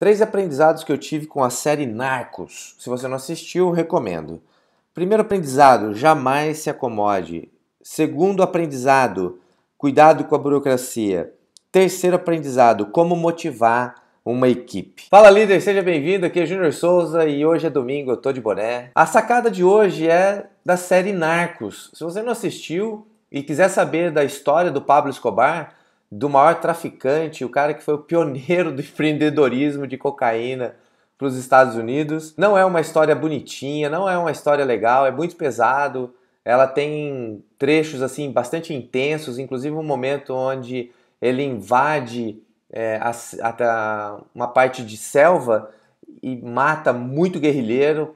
Três aprendizados que eu tive com a série Narcos. Se você não assistiu, recomendo. Primeiro aprendizado: jamais se acomode. Segundo aprendizado: cuidado com a burocracia. Terceiro aprendizado: como motivar uma equipe. Fala líder, seja bem-vindo. Aqui é Júnior Souza e hoje é domingo, eu tô de boné. A sacada de hoje é da série Narcos. Se você não assistiu e quiser saber da história do Pablo Escobar, do maior traficante, o cara que foi o pioneiro do empreendedorismo de cocaína para os Estados Unidos. Não é uma história bonitinha, não é uma história legal, é muito pesado. Ela tem trechos assim bastante intensos, inclusive um momento onde ele invade é, a, a, uma parte de selva e mata muito guerrilheiro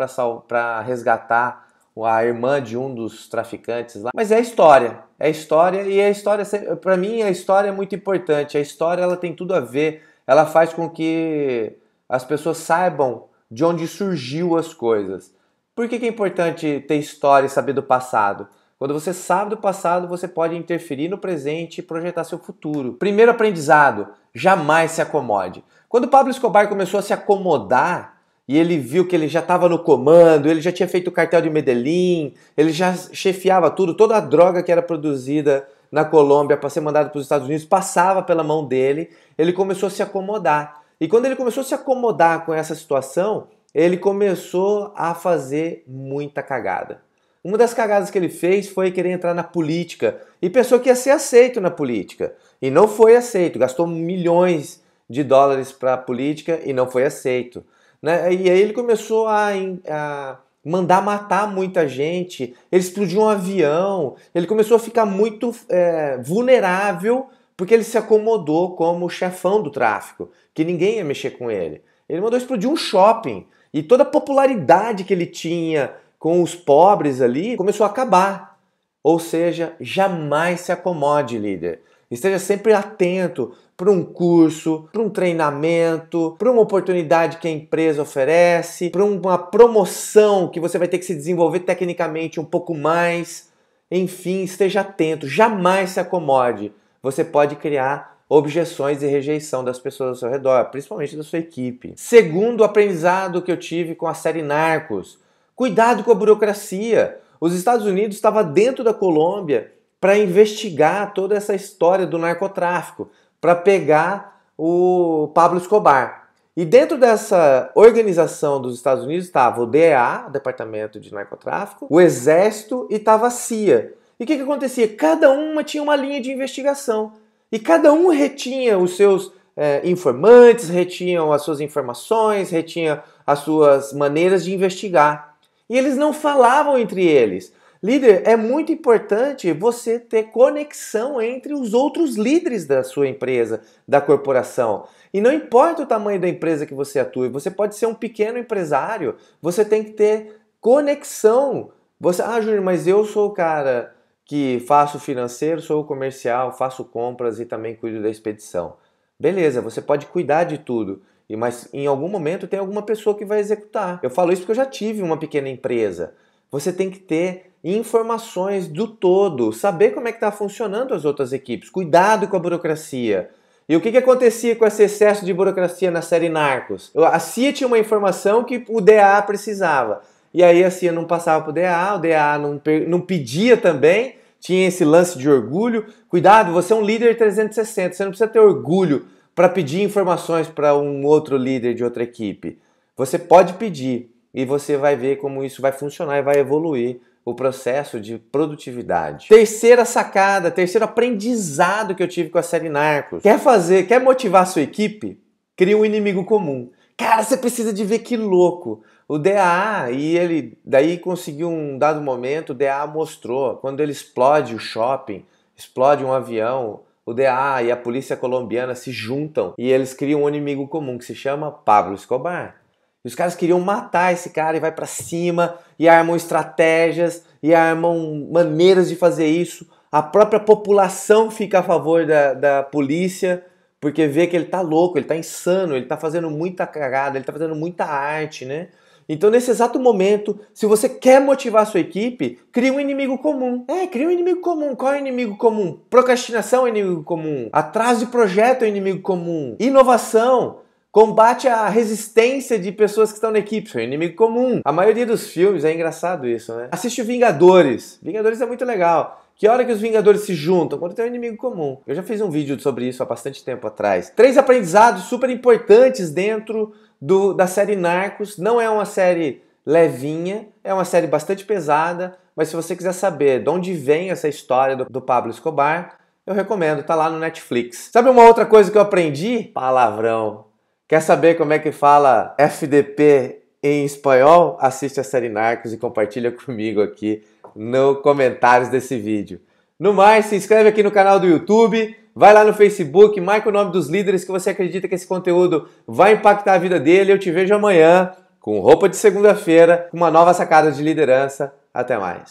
para resgatar a irmã de um dos traficantes lá. Mas é história, é história e a história, para mim a história é muito importante. A história ela tem tudo a ver, ela faz com que as pessoas saibam de onde surgiu as coisas. Por que, que é importante ter história e saber do passado? Quando você sabe do passado, você pode interferir no presente e projetar seu futuro. Primeiro aprendizado: jamais se acomode. Quando Pablo Escobar começou a se acomodar e ele viu que ele já estava no comando, ele já tinha feito o cartel de Medellín, ele já chefiava tudo, toda a droga que era produzida na Colômbia para ser mandada para os Estados Unidos passava pela mão dele, ele começou a se acomodar. E quando ele começou a se acomodar com essa situação, ele começou a fazer muita cagada. Uma das cagadas que ele fez foi querer entrar na política e pensou que ia ser aceito na política. E não foi aceito, gastou milhões de dólares para a política e não foi aceito. Né? E aí ele começou a, a mandar matar muita gente, ele explodiu um avião, ele começou a ficar muito é, vulnerável porque ele se acomodou como chefão do tráfico, que ninguém ia mexer com ele. Ele mandou explodir um shopping e toda a popularidade que ele tinha com os pobres ali começou a acabar. Ou seja, jamais se acomode, líder. Esteja sempre atento para um curso, para um treinamento, para uma oportunidade que a empresa oferece, para uma promoção que você vai ter que se desenvolver tecnicamente um pouco mais. Enfim, esteja atento, jamais se acomode. Você pode criar objeções e rejeição das pessoas ao seu redor, principalmente da sua equipe. Segundo o aprendizado que eu tive com a série Narcos, cuidado com a burocracia. Os Estados Unidos estava dentro da Colômbia para investigar toda essa história do narcotráfico, para pegar o Pablo Escobar. E dentro dessa organização dos Estados Unidos estava o DEA, Departamento de Narcotráfico, o Exército e estava a CIA. E o que, que acontecia? Cada uma tinha uma linha de investigação. E cada um retinha os seus é, informantes, retinham as suas informações, retinha as suas maneiras de investigar. E eles não falavam entre eles. Líder, é muito importante você ter conexão entre os outros líderes da sua empresa, da corporação. E não importa o tamanho da empresa que você atua, você pode ser um pequeno empresário, você tem que ter conexão. Você, ah, Júnior, mas eu sou o cara que faço financeiro, sou o comercial, faço compras e também cuido da expedição. Beleza, você pode cuidar de tudo, mas em algum momento tem alguma pessoa que vai executar. Eu falo isso porque eu já tive uma pequena empresa. Você tem que ter informações do todo, saber como é que está funcionando as outras equipes, cuidado com a burocracia. E o que, que acontecia com esse excesso de burocracia na série Narcos? A CIA tinha uma informação que o DA precisava. E aí a CIA não passava para o DA, o DA não, não pedia também, tinha esse lance de orgulho. Cuidado, você é um líder 360, você não precisa ter orgulho para pedir informações para um outro líder de outra equipe. Você pode pedir e você vai ver como isso vai funcionar e vai evoluir o processo de produtividade. Terceira sacada, terceiro aprendizado que eu tive com a série Narcos. Quer fazer, quer motivar sua equipe? Cria um inimigo comum. Cara, você precisa de ver que louco. O DAA, e ele daí conseguiu um dado momento, o DAA mostrou, quando ele explode o shopping, explode um avião, o DA e a polícia colombiana se juntam e eles criam um inimigo comum que se chama Pablo Escobar. Os caras queriam matar esse cara e vai para cima e armam estratégias e armam maneiras de fazer isso. A própria população fica a favor da, da polícia porque vê que ele tá louco, ele tá insano, ele tá fazendo muita cagada, ele tá fazendo muita arte, né? Então, nesse exato momento, se você quer motivar a sua equipe, cria um inimigo comum. É, cria um inimigo comum. Qual é o inimigo comum? Procrastinação é inimigo comum. Atraso de projeto é inimigo comum. Inovação combate a resistência de pessoas que estão na equipe, seu inimigo comum. A maioria dos filmes é engraçado isso, né? Assiste Vingadores. Vingadores é muito legal. Que hora que os Vingadores se juntam? Quando tem um inimigo comum. Eu já fiz um vídeo sobre isso há bastante tempo atrás. Três aprendizados super importantes dentro do, da série Narcos. Não é uma série levinha, é uma série bastante pesada, mas se você quiser saber de onde vem essa história do, do Pablo Escobar, eu recomendo, tá lá no Netflix. Sabe uma outra coisa que eu aprendi? Palavrão. Quer saber como é que fala FDP em espanhol? Assiste a série Narcos e compartilha comigo aqui nos comentários desse vídeo. No mais, se inscreve aqui no canal do YouTube, vai lá no Facebook, marca o nome dos líderes que você acredita que esse conteúdo vai impactar a vida dele. Eu te vejo amanhã com roupa de segunda-feira, com uma nova sacada de liderança. Até mais.